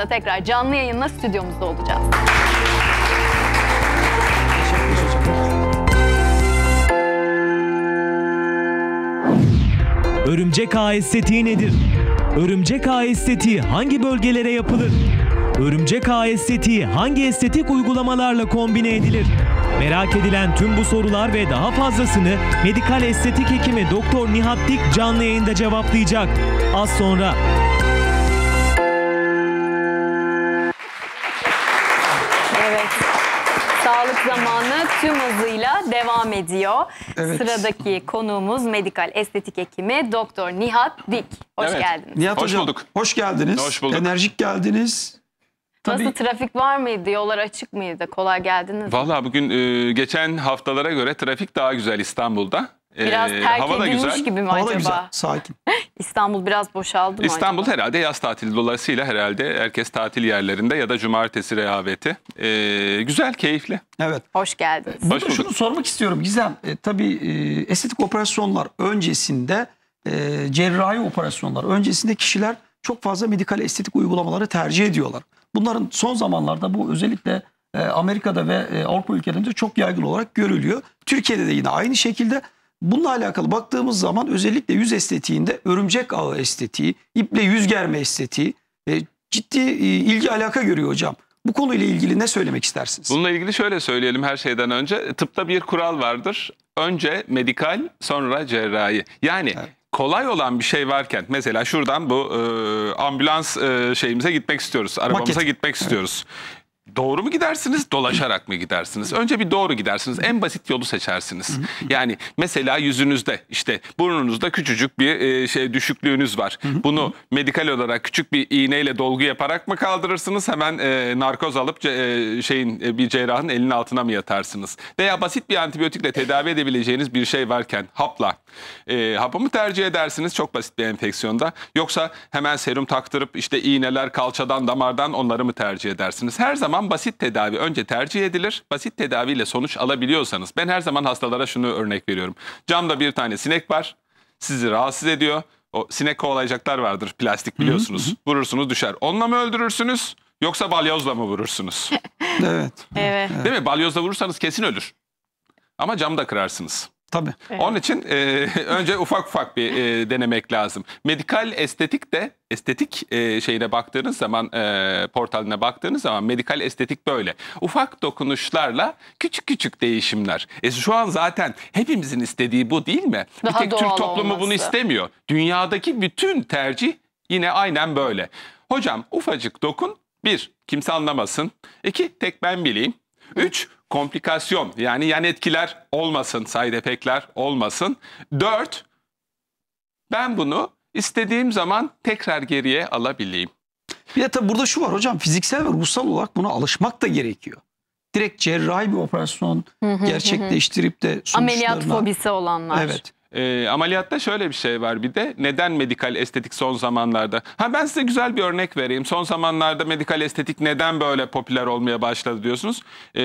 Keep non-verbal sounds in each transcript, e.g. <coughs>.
sonrasında tekrar canlı yayınla stüdyomuzda olacağız. Örümcek ağ estetiği nedir? Örümcek ağ estetiği hangi bölgelere yapılır? Örümcek ağ estetiği hangi estetik uygulamalarla kombine edilir? Merak edilen tüm bu sorular ve daha fazlasını medikal estetik hekimi Doktor Nihat Dik canlı yayında cevaplayacak. Az sonra zamanı tüm hızıyla devam ediyor. Evet. Sıradaki konuğumuz medikal estetik hekimi Doktor Nihat Dik. Hoş evet. geldiniz. Nihat hoş hocam, bulduk. Hoş geldiniz. Hoş bulduk. Enerjik geldiniz. Tabii. Nasıl trafik var mıydı? Yollar açık mıydı? Kolay geldiniz mi? Valla bugün e, geçen haftalara göre trafik daha güzel İstanbul'da. Biraz ee, terk hava da güzel. gibi mi hava acaba? güzel, sakin. <laughs> İstanbul biraz boşaldı mı İstanbul acaba? herhalde yaz tatili dolayısıyla herhalde herkes tatil yerlerinde ya da cumartesi rehaveti. Ee, güzel, keyifli. Evet. Hoş geldiniz. Burada Hoş şunu sormak istiyorum Gizem. E, tabii e, estetik operasyonlar öncesinde e, cerrahi operasyonlar öncesinde kişiler çok fazla medikal estetik uygulamaları tercih ediyorlar. Bunların son zamanlarda bu özellikle e, Amerika'da ve e, Avrupa ülkelerinde çok yaygın olarak görülüyor. Türkiye'de de yine aynı şekilde Bununla alakalı baktığımız zaman özellikle yüz estetiğinde örümcek ağı estetiği, iple yüz germe estetiği e, ciddi e, ilgi alaka görüyor hocam. Bu konuyla ilgili ne söylemek istersiniz? Bununla ilgili şöyle söyleyelim her şeyden önce. E, tıpta bir kural vardır. Önce medikal, sonra cerrahi. Yani evet kolay olan bir şey varken mesela şuradan bu e, ambulans e, şeyimize gitmek istiyoruz. Arabamıza Maket. gitmek istiyoruz. Doğru mu gidersiniz, dolaşarak mı gidersiniz? Önce bir doğru gidersiniz. En basit yolu seçersiniz. Yani mesela yüzünüzde işte burnunuzda küçücük bir e, şey düşüklüğünüz var. Bunu medikal olarak küçük bir iğneyle dolgu yaparak mı kaldırırsınız? Hemen e, narkoz alıp e, şeyin e, bir cerrahın elinin altına mı yatarsınız? Veya basit bir antibiyotikle tedavi edebileceğiniz bir şey varken hapla e, hapı mı tercih edersiniz? Çok basit bir enfeksiyonda. Yoksa hemen serum taktırıp işte iğneler kalçadan damardan onları mı tercih edersiniz? Her zaman yapılan basit tedavi önce tercih edilir. Basit tedaviyle sonuç alabiliyorsanız. Ben her zaman hastalara şunu örnek veriyorum. Camda bir tane sinek var. Sizi rahatsız ediyor. O sinek kovalayacaklar vardır plastik biliyorsunuz. Hı hı. Vurursunuz düşer. Onunla mı öldürürsünüz yoksa balyozla mı vurursunuz? <laughs> evet. evet. Değil mi? Balyozla vurursanız kesin ölür. Ama camda kırarsınız. Tabii. Evet. Onun için e, <laughs> önce ufak ufak bir e, denemek lazım. Medikal estetik de estetik e, şeyine baktığınız zaman e, portaline baktığınız zaman medikal estetik böyle. Ufak dokunuşlarla küçük küçük değişimler. E, şu an zaten hepimizin istediği bu değil mi? Daha bir tek Türk toplumu olması. bunu istemiyor. Dünyadaki bütün tercih yine aynen böyle. Hocam ufacık dokun. Bir, kimse anlamasın. İki, tek ben bileyim. Üç, komplikasyon yani yan etkiler olmasın, side effect'ler olmasın. 4 ben bunu istediğim zaman tekrar geriye alabileyim. Bir de tabii burada şu var hocam fiziksel ve ruhsal olarak buna alışmak da gerekiyor. Direkt cerrahi bir operasyon gerçekleştirip de sonuçlarına... Ameliyat fobisi olanlar. Evet. E, ameliyatta şöyle bir şey var bir de. Neden medikal estetik son zamanlarda? Ha ben size güzel bir örnek vereyim. Son zamanlarda medikal estetik neden böyle popüler olmaya başladı diyorsunuz. E,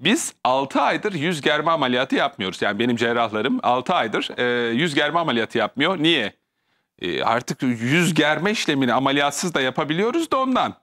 biz 6 aydır yüz germe ameliyatı yapmıyoruz. Yani benim cerrahlarım 6 aydır e, yüz germe ameliyatı yapmıyor. Niye? E, artık yüz germe işlemini ameliyatsız da yapabiliyoruz da ondan.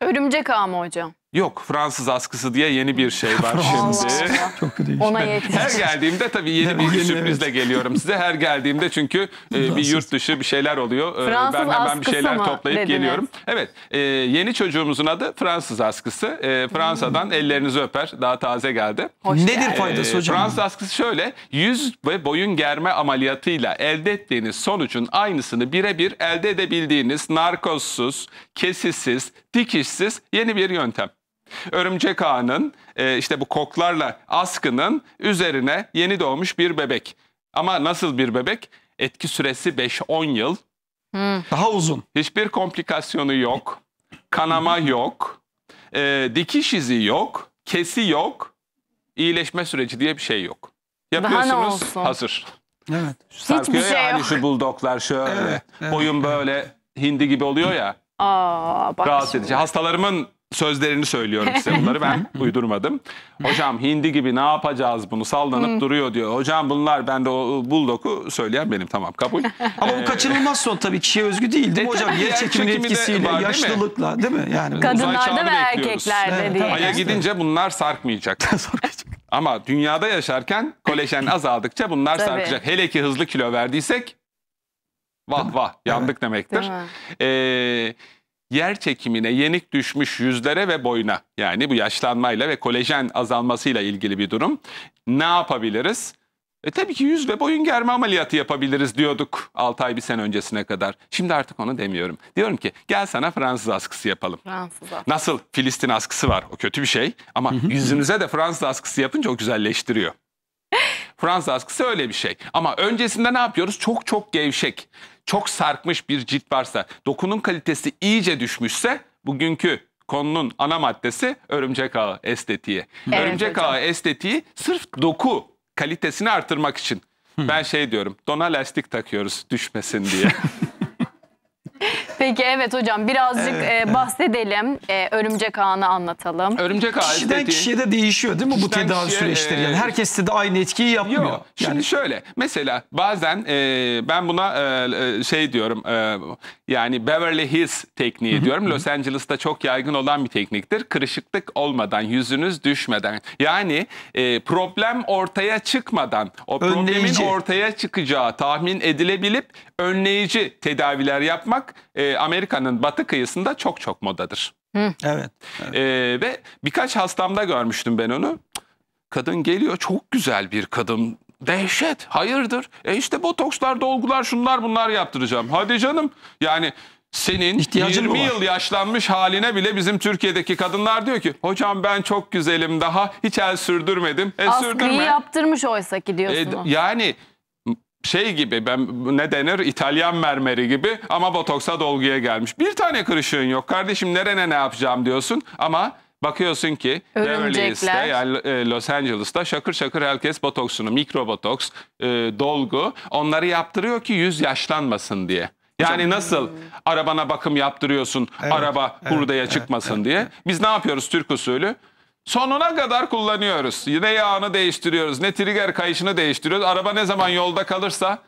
Örümcek ağ mı hocam? Yok Fransız askısı diye yeni bir şey var <laughs> şimdi. <laughs> Çok Ona yetmiş. Her geldiğimde tabii yeni <laughs> bir sürprizle geliyorum size. Her geldiğimde çünkü e, bir yurt dışı bir şeyler oluyor. E, Fransız ben hemen bir şeyler toplayıp dediniz? geliyorum. Evet e, yeni çocuğumuzun adı Fransız askısı. E, Fransa'dan hmm. ellerinizi öper daha taze geldi. Hoş Nedir yani. faydası e, hocam? Fransız askısı şöyle yüz ve boyun germe ameliyatıyla elde ettiğiniz sonucun aynısını birebir elde edebildiğiniz narkozsuz, kesisiz dikişsiz yeni bir yöntem. Örümcek ağının e, işte bu koklarla askının üzerine yeni doğmuş bir bebek. Ama nasıl bir bebek? Etki süresi 5-10 yıl. Hmm. Daha uzun. Hiçbir komplikasyonu yok. Kanama yok. E, dikiş izi yok. Kesi yok. İyileşme süreci diye bir şey yok. Yapıyorsunuz hazır. Evet. Hiçbir şey yani yok. Hani şu buldoklar şöyle. Evet, evet, boyun evet. böyle hindi gibi oluyor ya. Aa, bak rahatsız edici. Hastalarımın sözlerini söylüyorum size bunları ben <laughs> uydurmadım. Hocam hindi gibi ne yapacağız bunu sallanıp hmm. duruyor diyor. Hocam bunlar ben de o buldoku söyleyen benim tamam kabul. Ama bu ee, kaçınılmaz son tabii kişiye özgü değil değil mi e, hocam? Yer çekiminin çekimi etkisiyle, var, yaşlılıkla değil mi? Yani Uzay Kadınlarda çağını ve bekliyoruz. erkeklerde diye. Aya gidince bunlar sarkmayacak. <laughs> Ama dünyada yaşarken kolajen azaldıkça bunlar Tabii. sarkacak. Hele ki hızlı kilo verdiysek vah vah yandık demektir. Ee, yer çekimine yenik düşmüş yüzlere ve boyuna yani bu yaşlanmayla ve kolajen azalmasıyla ilgili bir durum. Ne yapabiliriz? E tabii ki yüz ve boyun germe ameliyatı yapabiliriz diyorduk 6 ay bir sene öncesine kadar. Şimdi artık onu demiyorum. Diyorum ki gel sana Fransız askısı yapalım. Fransız Nasıl Filistin askısı var o kötü bir şey ama yüzünüze de Fransız askısı yapınca o güzelleştiriyor. Fransız askısı öyle bir şey. Ama öncesinde ne yapıyoruz? Çok çok gevşek çok sarkmış bir cilt varsa, dokunun kalitesi iyice düşmüşse bugünkü konunun ana maddesi örümcek ağı estetiği. Evet, örümcek hocam. ağı estetiği sırf doku kalitesini artırmak için. Hmm. Ben şey diyorum dona lastik takıyoruz düşmesin diye. <laughs> Peki evet hocam birazcık Evet. e, bahsedelim. E, örümcek ağını anlatalım. Örümcek ağı Kişiden estetiği- kişiye de değişiyor değil mi bu tedavi kişiye, süreçleri? Yani e, herkeste de aynı etkiyi yapmıyor. Yok. Şimdi Yani şöyle mesela bazen e, ben buna e, e şey diyorum e, yani Beverly Hills tekniği diyorum. Los Angeles'ta çok yaygın olan bir tekniktir. Kırışıklık olmadan, yüzünüz düşmeden. Yani e, problem ortaya çıkmadan, o Önleyici. problemin ortaya çıkacağı tahmin edilebilip önleyici tedaviler yapmak e, Amerika'nın batı kıyısında çok çok modadır. Hı. Evet. evet. E, ve birkaç hastamda görmüştüm ben onu. Kadın geliyor çok güzel bir kadın Dehşet. Hayırdır? E işte botokslar, dolgular, şunlar bunlar yaptıracağım. Hadi canım. Yani senin İhtiyacın 20 yıl yaşlanmış haline bile bizim Türkiye'deki kadınlar diyor ki hocam ben çok güzelim daha hiç el sürdürmedim. E, Askıyı sürdürme. yaptırmış oysa ki diyorsunuz. E, yani şey gibi ben ne denir İtalyan mermeri gibi ama botoksa dolguya gelmiş. Bir tane kırışığın yok kardeşim nerene ne yapacağım diyorsun ama bakıyorsun ki Beverly Hills'te yani Los Angeles'ta şakır şakır herkes botoksunu mikro botoks e, dolgu onları yaptırıyor ki yüz yaşlanmasın diye. Yani nasıl arabana bakım yaptırıyorsun evet, araba evet, hurdaya evet, çıkmasın evet, diye. Evet. Biz ne yapıyoruz Türk usulü? Sonuna kadar kullanıyoruz. Ne yağını değiştiriyoruz, ne trigger kayışını değiştiriyoruz. Araba ne zaman yolda kalırsa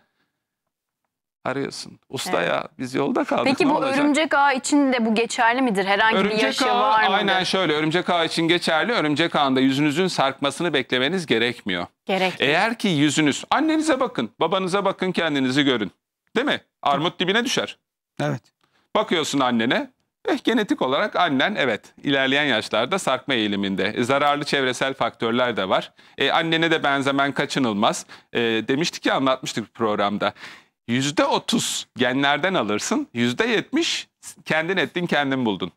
arıyorsun. Usta evet. ya biz yolda kaldık. Peki bu olacak? örümcek ağı için de bu geçerli midir? Herhangi örümcek bir yaşı ağı, var mıdır? Aynen şöyle örümcek ağı için geçerli. Örümcek ağında yüzünüzün sarkmasını beklemeniz gerekmiyor. Gerekmiyor. Eğer ki yüzünüz annenize bakın, babanıza bakın, kendinizi görün. Değil mi? Armut dibine düşer. Evet. Bakıyorsun annene. Eh, genetik olarak annen evet ilerleyen yaşlarda sarkma eğiliminde. E, zararlı çevresel faktörler de var. E, annene de benzemen kaçınılmaz. E, demiştik ya anlatmıştık programda. %30 genlerden alırsın. %70 kendin ettin kendin buldun.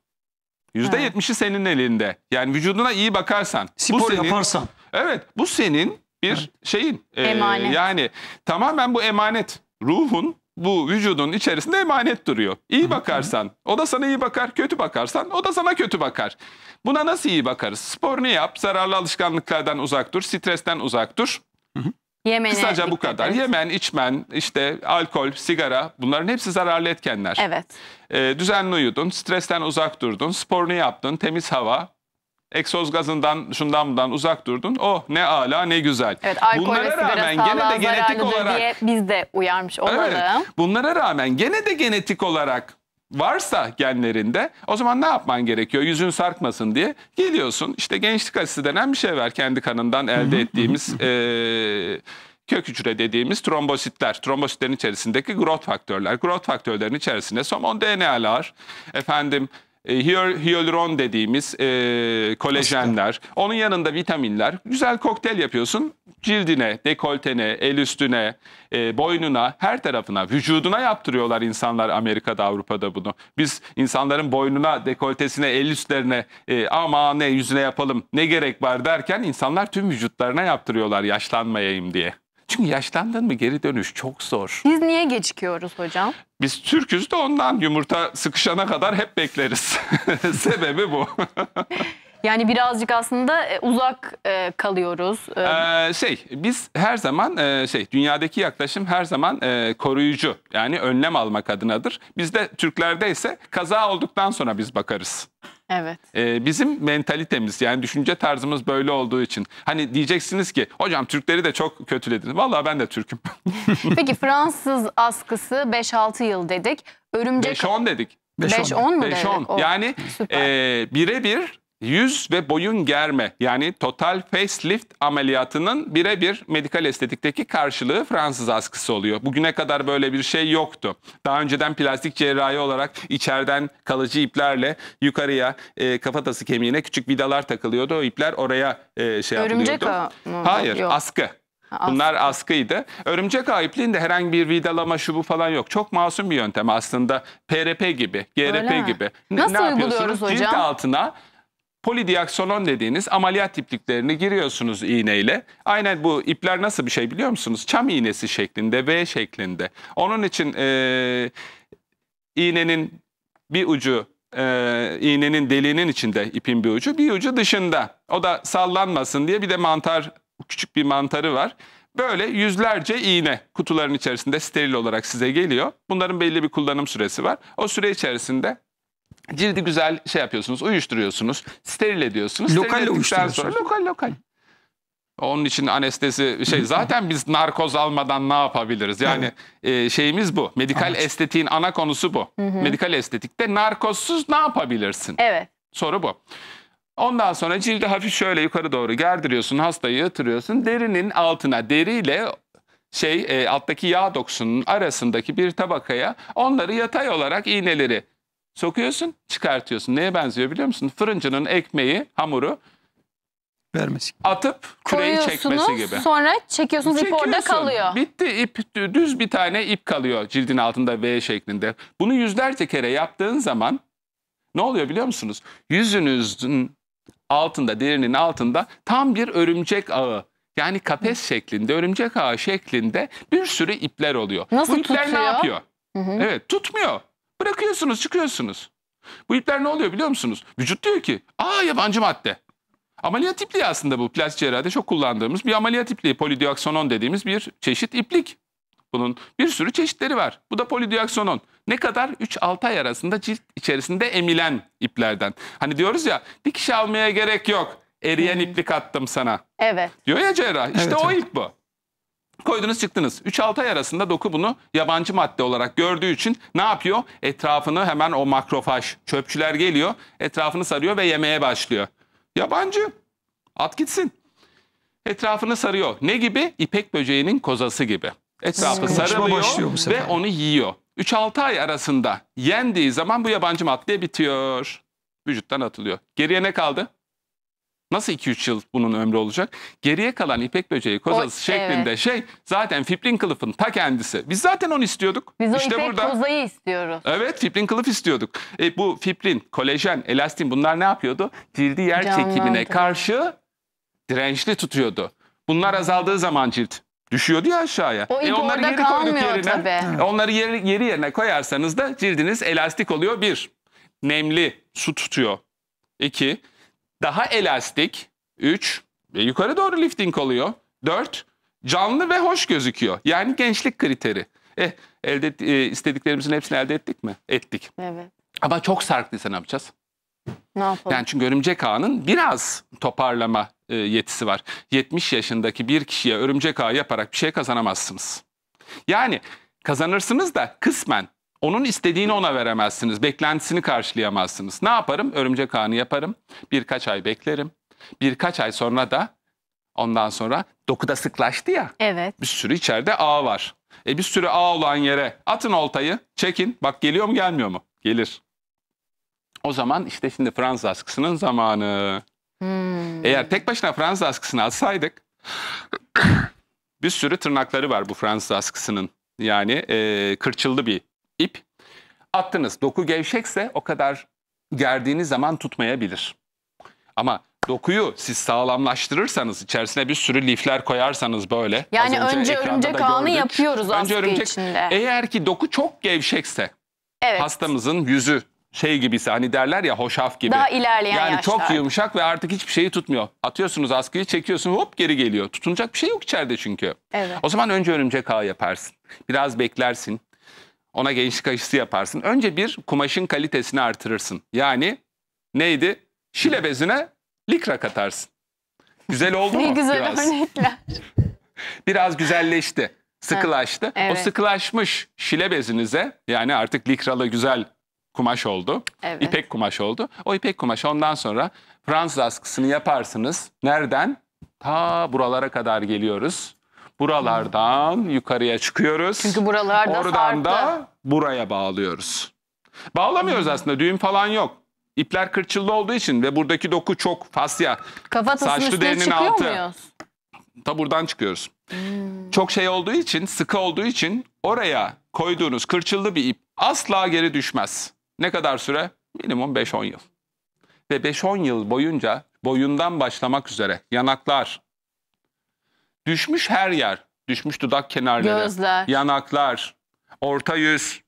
%70'i senin elinde. Yani vücuduna iyi bakarsan. Spor bu senin, yaparsan. Evet bu senin bir şeyin. E, Emanet. Yani tamamen bu emanet. Ruhun bu vücudun içerisinde emanet duruyor. İyi bakarsan o da sana iyi bakar, kötü bakarsan o da sana kötü bakar. Buna nasıl iyi bakarız? Sporunu yap, zararlı alışkanlıklardan uzak dur, stresten uzak dur. Yemene Kısaca bu kadar. Ederiz. Yemen, içmen, işte alkol, sigara bunların hepsi zararlı etkenler. Evet. Ee, düzenli uyudun, stresten uzak durdun, sporunu yaptın, temiz hava, egzoz gazından şundan bundan uzak durdun. Oh ne ala ne güzel. Evet, Bunlara rağmen gene de genetik olarak diye biz de uyarmış olalım. Evet, bunlara rağmen gene de genetik olarak varsa genlerinde o zaman ne yapman gerekiyor? Yüzün sarkmasın diye geliyorsun. İşte gençlik aşısı denen bir şey var. Kendi kanından elde ettiğimiz e, kök hücre dediğimiz trombositler. Trombositlerin içerisindeki growth faktörler. Growth faktörlerin içerisinde somon DNA'lar, efendim e, hyaluron dediğimiz e, kolajenler, Aslında. onun yanında vitaminler. Güzel kokteyl yapıyorsun. Cildine, dekoltene, el üstüne, e, boynuna, her tarafına, vücuduna yaptırıyorlar insanlar Amerika'da, Avrupa'da bunu. Biz insanların boynuna, dekoltesine, el üstlerine e, ama ne yüzüne yapalım, ne gerek var derken insanlar tüm vücutlarına yaptırıyorlar yaşlanmayayım diye. Çünkü yaşlandın mı geri dönüş çok zor. Biz niye gecikiyoruz hocam? Biz Türk'üz de ondan yumurta sıkışana kadar hep bekleriz. <laughs> Sebebi bu. <laughs> Yani birazcık aslında e, uzak e, kalıyoruz. E, ee, şey biz her zaman şey dünyadaki yaklaşım her zaman koruyucu yani önlem almak adınadır. Bizde Türklerde ise kaza olduktan sonra biz bakarız. Evet. Ee, bizim mentalitemiz yani düşünce tarzımız böyle olduğu için. Hani diyeceksiniz ki hocam Türkleri de çok kötülediniz. Vallahi ben de Türk'üm. <laughs> Peki Fransız askısı 5-6 yıl dedik. Örümcek... 5-10 dedik. 5-10 mu 5-10. Yani e, birebir Yüz ve boyun germe yani total facelift ameliyatının birebir medikal estetikteki karşılığı Fransız askısı oluyor. Bugüne kadar böyle bir şey yoktu. Daha önceden plastik cerrahi olarak içeriden kalıcı iplerle yukarıya e, kafatası kemiğine küçük vidalar takılıyordu. O ipler oraya e, şey Örümcek yapılıyordu. Hayır yok. askı. Bunlar askıydı. Örümcek ağı herhangi bir vidalama şubu falan yok. Çok masum bir yöntem aslında. PRP gibi, GRP Öyle gibi. Mi? Nasıl ne uyguluyoruz hocam? Cilt altına Polidiaksolon dediğiniz ameliyat ipliklerini giriyorsunuz iğneyle. Aynen bu ipler nasıl bir şey biliyor musunuz? Çam iğnesi şeklinde, V şeklinde. Onun için e, iğnenin bir ucu e, iğnenin deliğinin içinde ipin bir ucu, bir ucu dışında. O da sallanmasın diye bir de mantar, küçük bir mantarı var. Böyle yüzlerce iğne kutuların içerisinde steril olarak size geliyor. Bunların belli bir kullanım süresi var. O süre içerisinde Cildi güzel şey yapıyorsunuz, uyuşturuyorsunuz, steril ediyorsunuz. Lokal uyuşturuyorsunuz. Sonra, lokal lokal. Onun için anestezi şey <laughs> zaten biz narkoz almadan ne yapabiliriz? Yani e, şeyimiz bu. Medikal evet. estetiğin ana konusu bu. Hı hı. Medikal estetikte narkozsuz ne yapabilirsin? Evet. Soru bu. Ondan sonra cildi hafif şöyle yukarı doğru gerdiriyorsun, hastayı yatırıyorsun. Derinin altına deriyle şey e, alttaki yağ dokusunun arasındaki bir tabakaya onları yatay olarak iğneleri Sokuyorsun, çıkartıyorsun. Neye benziyor biliyor musun? Fırıncının ekmeği, hamuru vermesi. Atıp küreği çekmesi gibi. Sonra çekiyorsunuz ip orada kalıyor. Bitti ip düz bir tane ip kalıyor cildin altında V şeklinde. Bunu yüzlerce kere yaptığın zaman ne oluyor biliyor musunuz? Yüzünüzün altında, derinin altında tam bir örümcek ağı. Yani kafes şeklinde, örümcek ağı şeklinde bir sürü ipler oluyor. Nasıl Bu ipler tutuyor? ne yapıyor? Hı hı. Evet tutmuyor. Bırakıyorsunuz çıkıyorsunuz. Bu ipler ne oluyor biliyor musunuz? Vücut diyor ki aa yabancı madde. Ameliyat ipliği aslında bu plastik cerrahide çok kullandığımız bir ameliyat ipliği. Polidioaksonon dediğimiz bir çeşit iplik. Bunun bir sürü çeşitleri var. Bu da polidioaksonon. Ne kadar? 3-6 ay arasında cilt içerisinde emilen iplerden. Hani diyoruz ya dikiş almaya gerek yok. Eriyen hmm. iplik attım sana. Evet. Diyor ya cerrah. İşte evet, o evet. ilk bu. Koydunuz çıktınız. 3-6 ay arasında doku bunu yabancı madde olarak gördüğü için ne yapıyor? Etrafını hemen o makrofaj çöpçüler geliyor. Etrafını sarıyor ve yemeye başlıyor. Yabancı. At gitsin. Etrafını sarıyor. Ne gibi? İpek böceğinin kozası gibi. Etrafı Sıkışma sarılıyor ve onu yiyor. 3-6 ay arasında yendiği zaman bu yabancı madde bitiyor. Vücuttan atılıyor. Geriye ne kaldı? Nasıl 2-3 yıl bunun ömrü olacak? Geriye kalan ipek böceği kozası o, şeklinde evet. şey zaten fibrin kılıfın ta kendisi. Biz zaten onu istiyorduk. Biz işte o ipek burada, kozayı istiyoruz. Evet fibrin kılıf istiyorduk. E, bu fibrin, kolajen, elastin bunlar ne yapıyordu? Cildi yer çekimine karşı dirençli tutuyordu. Bunlar azaldığı zaman cilt düşüyordu ya aşağıya. O e onları geri koyduk yerine. Tabii. E, onları yeri, yeri yerine koyarsanız da cildiniz elastik oluyor bir. Nemli, su tutuyor. İki, daha elastik. 3. E, yukarı doğru lifting oluyor. 4. Canlı ve hoş gözüküyor. Yani gençlik kriteri. Eh, elde e, istediklerimizin hepsini elde ettik mi? Ettik. Evet. Ama çok sarktıysa ne yapacağız? Ne yapalım? Yani çünkü örümcek ağının biraz toparlama e, yetisi var. 70 yaşındaki bir kişiye örümcek ağı yaparak bir şey kazanamazsınız. Yani kazanırsınız da kısmen onun istediğini ona veremezsiniz. Beklentisini karşılayamazsınız. Ne yaparım? Örümcek ağını yaparım. Birkaç ay beklerim. Birkaç ay sonra da ondan sonra dokuda sıklaştı ya. Evet. Bir sürü içeride ağ var. E bir sürü ağ olan yere atın oltayı, çekin. Bak geliyor mu gelmiyor mu? Gelir. O zaman işte şimdi Fransız askısının zamanı. Hmm. Eğer tek başına Fransız askısını atsaydık <coughs> bir sürü tırnakları var bu Fransız askısının. Yani e, kırçıldı bir ip. Attınız. Doku gevşekse o kadar gerdiğiniz zaman tutmayabilir. Ama dokuyu siz sağlamlaştırırsanız, içerisine bir sürü lifler koyarsanız böyle. Yani önce, önce örümcek ağını yapıyoruz önce örümcek, içinde. Eğer ki doku çok gevşekse, evet. hastamızın yüzü şey gibisi hani derler ya hoşaf gibi. Daha ilerleyen Yani yaşlar. çok yumuşak ve artık hiçbir şeyi tutmuyor. Atıyorsunuz askıyı çekiyorsun hop geri geliyor. Tutunacak bir şey yok içeride çünkü. Evet. O zaman önce örümcek ağı yaparsın. Biraz beklersin. Ona gençlik aşısı yaparsın. Önce bir kumaşın kalitesini artırırsın. Yani neydi? Şile bezine likra katarsın. Güzel oldu ne mu? güzel Biraz. örnekler. <laughs> Biraz güzelleşti. Sıkılaştı. Evet. O sıkılaşmış şile bezinize yani artık likralı güzel kumaş oldu. Evet. İpek kumaş oldu. O ipek kumaş ondan sonra Fransız askısını yaparsınız. Nereden? Ta buralara kadar geliyoruz. Buralardan yukarıya çıkıyoruz. Çünkü buralarda Oradan da buraya bağlıyoruz. Bağlamıyoruz aslında düğüm falan yok. İpler kırçıllı olduğu için ve buradaki doku çok fasya. Kafatasının saçlı üstüne çıkıyor altı. muyuz? Ta buradan çıkıyoruz. Hmm. Çok şey olduğu için, sıkı olduğu için oraya koyduğunuz kırçıllı bir ip asla geri düşmez. Ne kadar süre? Minimum 5-10 yıl. Ve 5-10 yıl boyunca boyundan başlamak üzere yanaklar, Düşmüş her yer. Düşmüş dudak kenarları, Gözler. yanaklar, orta yüz,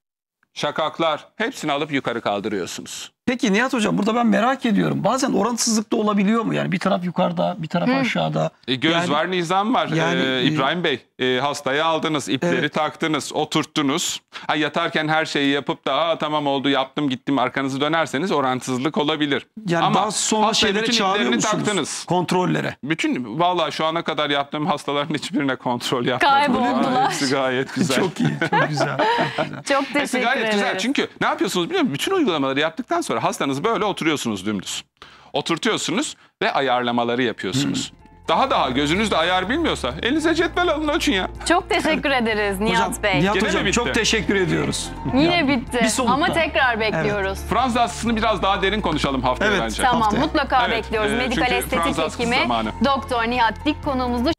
şakaklar. Hepsini alıp yukarı kaldırıyorsunuz. Peki Nihat Hocam burada ben merak ediyorum. Bazen orantısızlık da olabiliyor mu? Yani bir taraf yukarıda, bir taraf Hı. aşağıda. E, göz yani, var, nizam var. E, yani, ee, İbrahim Bey e, hastayı aldınız, ipleri evet. taktınız, oturttunuz. Ha, yatarken her şeyi yapıp da tamam oldu yaptım gittim arkanızı dönerseniz orantısızlık olabilir. Yani Ama daha sonra şeylere bütün çağırıyor musunuz? Taktınız. Kontrollere. Bütün valla şu ana kadar yaptığım hastaların hiçbirine kontrol yapmadım. Kayboldular. hepsi gayet güzel. çok iyi, çok güzel. çok, teşekkür hepsi gayet ederiz. güzel çünkü ne yapıyorsunuz biliyor musunuz? Bütün uygulamaları yaptıktan sonra sonra hastanız böyle oturuyorsunuz dümdüz. Oturtuyorsunuz ve ayarlamaları yapıyorsunuz. Hmm. Daha daha gözünüzde ayar bilmiyorsa elinize cetvel alın ölçün ya. Çok teşekkür ederiz Nihat hocam, Bey. Nihat Gene hocam bitti. çok teşekkür ediyoruz. Yine bitti ama tekrar bekliyoruz. Evet. Fransız askısını biraz daha derin konuşalım haftaya evet. bence. Tamam haftaya. mutlaka evet. bekliyoruz. Evet, Medikal estetik hekimi Doktor Nihat Dik konuğumuzdu.